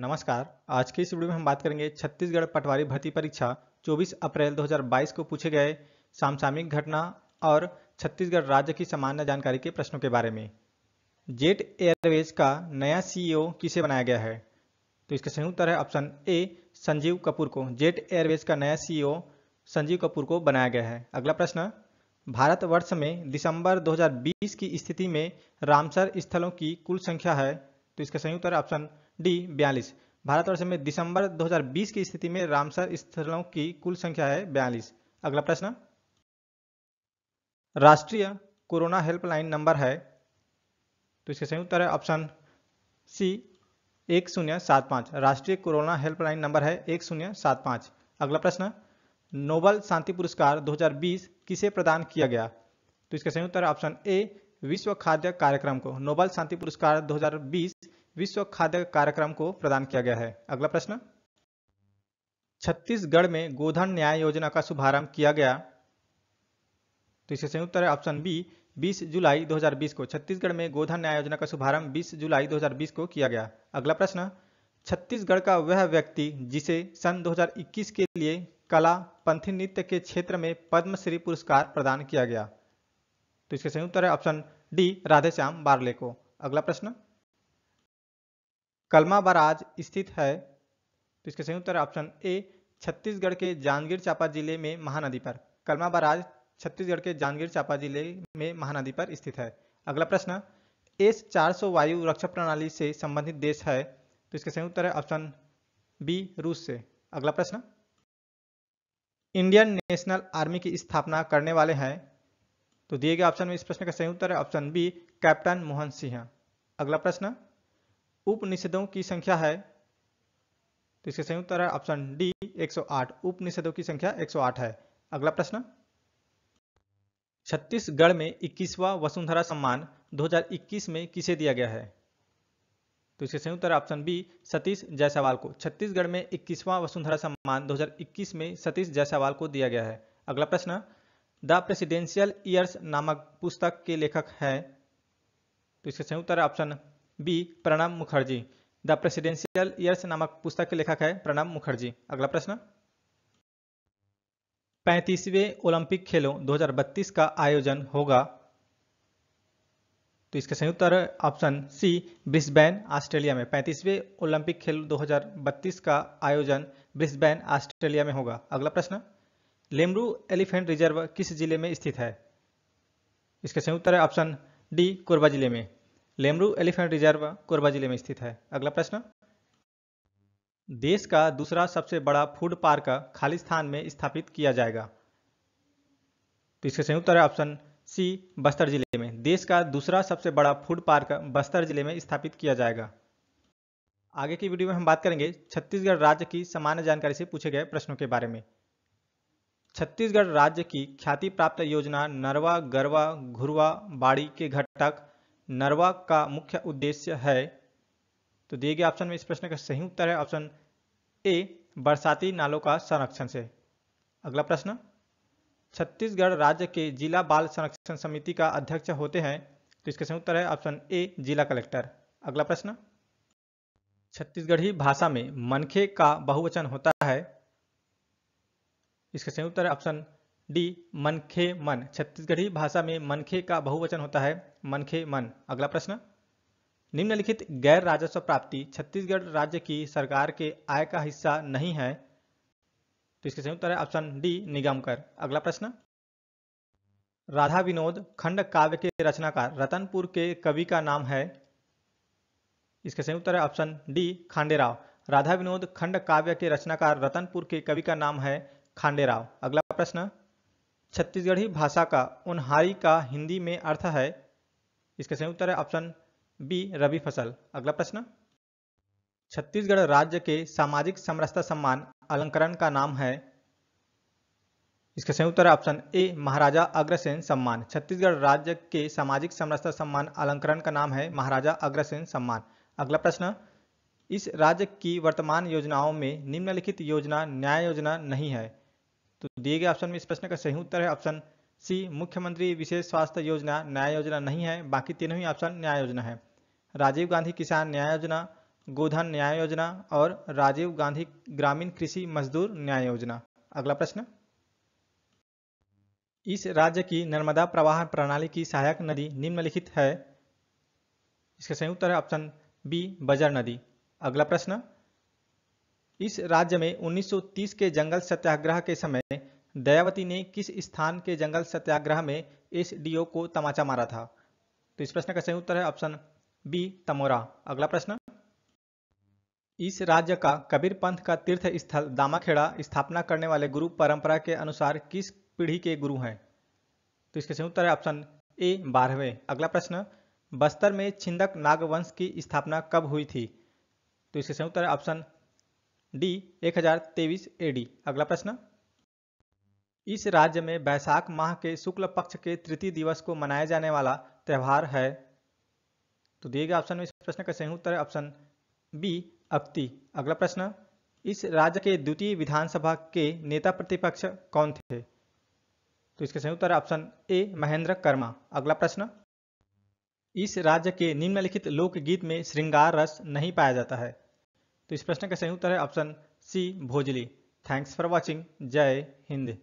नमस्कार आज के इस वीडियो में हम बात करेंगे छत्तीसगढ़ पटवारी भर्ती परीक्षा 24 अप्रैल 2022 को पूछे गए सामसामिक घटना और छत्तीसगढ़ राज्य की सामान्य जानकारी के प्रश्नों के बारे में जेट एयरवेज का नया सीईओ e किसे बनाया गया है तो इसका सही उत्तर है ऑप्शन ए संजीव कपूर को जेट एयरवेज का नया सीईओ e संजीव कपूर को बनाया गया है अगला प्रश्न भारत वर्ष में दिसंबर 2020 की स्थिति में रामसर स्थलों की कुल संख्या है तो इसका सही उत्तर ऑप्शन डी बयालीस भारतवर्ष में दिसंबर 2020 की स्थिति में रामसर स्थलों की कुल संख्या है बयालीस अगला प्रश्न राष्ट्रीय कोरोना हेल्पलाइन नंबर है तो इसका सही उत्तर है ऑप्शन सी एक शून्य सात पाँच राष्ट्रीय कोरोना हेल्पलाइन नंबर है एक शून्य सात पाँच अगला प्रश्न नोबल शांति पुरस्कार 2020 किसे प्रदान किया गया तो इसका सही उत्तर ऑप्शन ए विश्व खाद्य कार्यक्रम को नोबल शांति पुरस्कार 2020 विश्व खाद्य कार्यक्रम को प्रदान किया गया है अगला प्रश्न छत्तीसगढ़ में गोधन न्याय योजना का शुभारंभ किया गया तो इसके संयुक्त है ऑप्शन बी 20 जुलाई 2020 को छत्तीसगढ़ में गोधन न्याय योजना का शुभारंभ 20 जुलाई 2020 को किया गया अगला प्रश्न छत्तीसगढ़ का वह व्यक्ति जिसे सन 2021 के लिए कला पंथी नृत्य के क्षेत्र में पद्मश्री पुरस्कार प्रदान किया गया तो इसके संयुक्त है ऑप्शन डी राधेश्याम बार्ले को अगला प्रश्न कलमा बराज स्थित है तो इसका सही उत्तर ऑप्शन ए छत्तीसगढ़ के जांजगीर चांपा जिले में महानदी पर कलमा बराज छत्तीसगढ़ के जांजगीर चांपा जिले में महानदी पर स्थित है अगला प्रश्न एस 400 वायु रक्षा प्रणाली से संबंधित देश है तो इसका सही उत्तर है ऑप्शन बी रूस से अगला प्रश्न इंडियन नेशनल आर्मी की स्थापना करने वाले हैं तो दिए गए ऑप्शन में इस प्रश्न का सही उत्तर है option B captain Mohan Singh अगला प्रश्न उपनिषदों की संख्या है तो इसका संयुक्त है ऑप्शन डी 108 उपनिषदों की संख्या 108 है अगला प्रश्न छत्तीसगढ़ में 21वां वसुंधरा सम्मान 2021 में किसे दिया गया है तो इसके संयुक्त ऑप्शन बी सतीश जायसवाल को छत्तीसगढ़ में 21वां वसुंधरा सम्मान 2021 में सतीश जायसवाल को दिया गया है अगला प्रश्न द प्रेसिडेंशियल ईयर्स नामक पुस्तक के लेखक हैं तो इसके संयुक्त option B Pranab Mukherjee the presidential years नामक पुस्तक के लेखक है प्रणब मुखर्जी अगला प्रश्न पैंतीसवें ओलंपिक खेलों 2032 का आयोजन होगा तो इसका संयुक्त ऑप्शन सी ब्रिस्बेन ऑस्ट्रेलिया में पैंतीसवें ओलंपिक खेल 2032 का आयोजन ब्रिस्बेन ऑस्ट्रेलिया में होगा अगला प्रश्न लेमरू एलिफेंट रिजर्व किस जिले में स्थित है इसका संयुक्त ऑप्शन डी कोरबा जिले में लेमरू एलिफेंट रिजर्व कोरबा जिले में स्थित है अगला प्रश्न देश का दूसरा सबसे बड़ा फूड पार्क खालिस्तान में स्थापित किया जाएगा तो इसका उत्तर है ऑप्शन सी बस्तर जिले में देश का दूसरा सबसे बड़ा फूड पार्क बस्तर जिले में स्थापित किया जाएगा आगे की वीडियो में हम बात करेंगे छत्तीसगढ़ राज्य की सामान्य जानकारी से पूछे गए प्रश्नों के बारे में छत्तीसगढ़ राज्य की ख्याति प्राप्त योजना नरवा गरवा घुरवा बाड़ी के घटक नरवा का मुख्य उद्देश्य है तो दिए गए ऑप्शन में इस प्रश्न का सही उत्तर है ऑप्शन ए बरसाती नालों का संरक्षण से अगला प्रश्न छत्तीसगढ़ राज्य के जिला बाल संरक्षण समिति का अध्यक्ष होते हैं तो इसका सही उत्तर है ऑप्शन ए जिला कलेक्टर अगला प्रश्न छत्तीसगढ़ी भाषा में मनखे का बहुवचन होता है इसका सही उत्तर है ऑप्शन डी मनखे मन छत्तीसगढ़ी भाषा में मनखे का बहुवचन होता है मनखे मन अगला प्रश्न निम्नलिखित गैर राजस्व प्राप्ति छत्तीसगढ़ राज्य की सरकार के आय का हिस्सा नहीं है तो इसके सही उत्तर है ऑप्शन डी निगम कर अगला प्रश्न राधा विनोद खंड काव्य के रचनाकार रतनपुर के कवि का नाम है इसके सही उत्तर है ऑप्शन डी खांडेराव राधा विनोद खंड काव्य के रचनाकार रतनपुर के कवि का नाम है खांडेराव अगला प्रश्न छत्तीसगढ़ी भाषा का उनहारी का हिंदी में अर्थ है इसका सही उत्तर है ऑप्शन बी रबी फसल अगला प्रश्न छत्तीसगढ़ राज्य के सामाजिक समरसता सम्मान अलंकरण का नाम है इसका सही उत्तर है ऑप्शन ए महाराजा अग्रसेन सम्मान छत्तीसगढ़ राज्य के सामाजिक समरसता सम्मान अलंकरण का नाम है महाराजा अग्रसेन सम्मान अगला प्रश्न इस राज्य की वर्तमान योजनाओं में निम्नलिखित योजना न्याय योजना नहीं है तो दिए गए ऑप्शन में इस प्रश्न का सही उत्तर है ऑप्शन सी मुख्यमंत्री विशेष स्वास्थ्य योजना न्याय योजना नहीं है बाकी तीनों ही ऑप्शन न्याय योजना है राजीव गांधी किसान न्याय योजना गोधन न्याय योजना और राजीव गांधी ग्रामीण कृषि मजदूर न्याय योजना अगला प्रश्न इस राज्य की नर्मदा प्रवाह प्रणाली की सहायक नदी निम्नलिखित है इसका सही उत्तर है ऑप्शन बी बजर नदी अगला प्रश्न इस राज्य में 1930 के जंगल सत्याग्रह के समय दयावती ने किस स्थान के जंगल सत्याग्रह में एस को तमाचा मारा था तो इस प्रश्न का सही उत्तर है ऑप्शन बी तमोरा अगला प्रश्न इस राज्य का कबीर पंथ का तीर्थ स्थल दामाखेड़ा स्थापना करने वाले गुरु परंपरा के अनुसार किस पीढ़ी के गुरु हैं तो इसका सही उत्तर है ऑप्शन ए बारहवें अगला प्रश्न बस्तर में छिंदक नागवंश की स्थापना कब हुई थी तो इसका सही उत्तर है ऑप्शन डी एक हजार तेईस एडी अगला प्रश्न इस राज्य में बैसाख माह के शुक्ल पक्ष के तृतीय दिवस को मनाया जाने वाला त्यौहार है तो दिए गए ऑप्शन में इस प्रश्न का सही उत्तर है ऑप्शन बी अक्ति अगला प्रश्न इस राज्य के द्वितीय विधानसभा के नेता प्रतिपक्ष कौन थे तो इसका सही उत्तर ऑप्शन ए महेंद्र कर्मा अगला प्रश्न इस राज्य के निम्नलिखित लोकगीत में श्रृंगार रस नहीं पाया जाता है तो इस प्रश्न का सही उत्तर है option C Bhojali thanks for watching जय हिंद